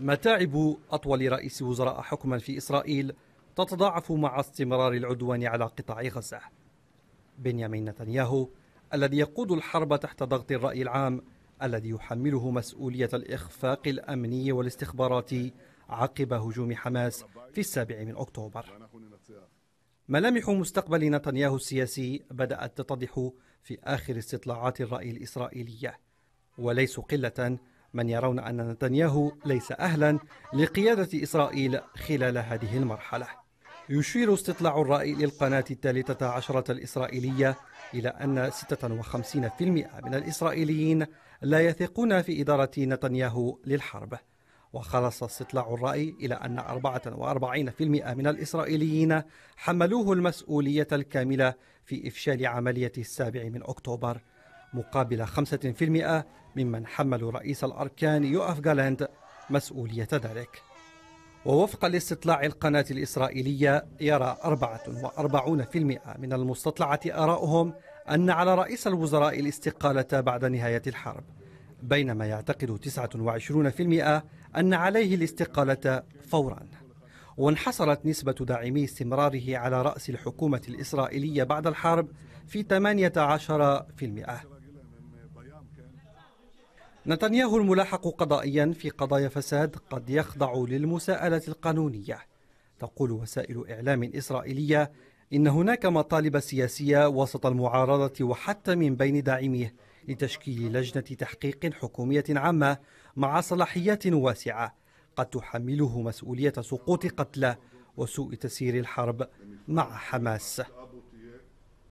متاعب أطول رئيس وزراء حكما في إسرائيل تتضاعف مع استمرار العدوان على قطاع غزة بنيامين نتنياهو الذي يقود الحرب تحت ضغط الرأي العام الذي يحمله مسؤولية الإخفاق الأمني والاستخباراتي عقب هجوم حماس في السابع من أكتوبر ملامح مستقبل نتنياهو السياسي بدأت تتضح في آخر استطلاعات الرأي الإسرائيلية وليس قلة من يرون أن نتنياهو ليس أهلا لقيادة إسرائيل خلال هذه المرحلة يشير استطلاع الرأي للقناة الثالثة عشرة الإسرائيلية إلى أن 56% من الإسرائيليين لا يثقون في إدارة نتنياهو للحرب وخلص استطلاع الرأي إلى أن 44% من الإسرائيليين حملوه المسؤولية الكاملة في إفشال عملية السابع من أكتوبر مقابل 5% ممن حملوا رئيس الأركان يؤف غالاند مسؤولية ذلك ووفقا لاستطلاع القناة الإسرائيلية يرى 44% من المستطلعة آراؤهم أن على رئيس الوزراء الاستقالة بعد نهاية الحرب بينما يعتقد 29% أن عليه الاستقالة فورا وانحصرت نسبة داعمي استمراره على رأس الحكومة الإسرائيلية بعد الحرب في 18% نتنياهو الملاحق قضائيا في قضايا فساد قد يخضع للمساءلة القانونية تقول وسائل إعلام إسرائيلية إن هناك مطالب سياسية وسط المعارضة وحتى من بين داعميه لتشكيل لجنة تحقيق حكومية عامة مع صلاحيات واسعة قد تحمله مسؤولية سقوط قتلى وسوء تسيير الحرب مع حماس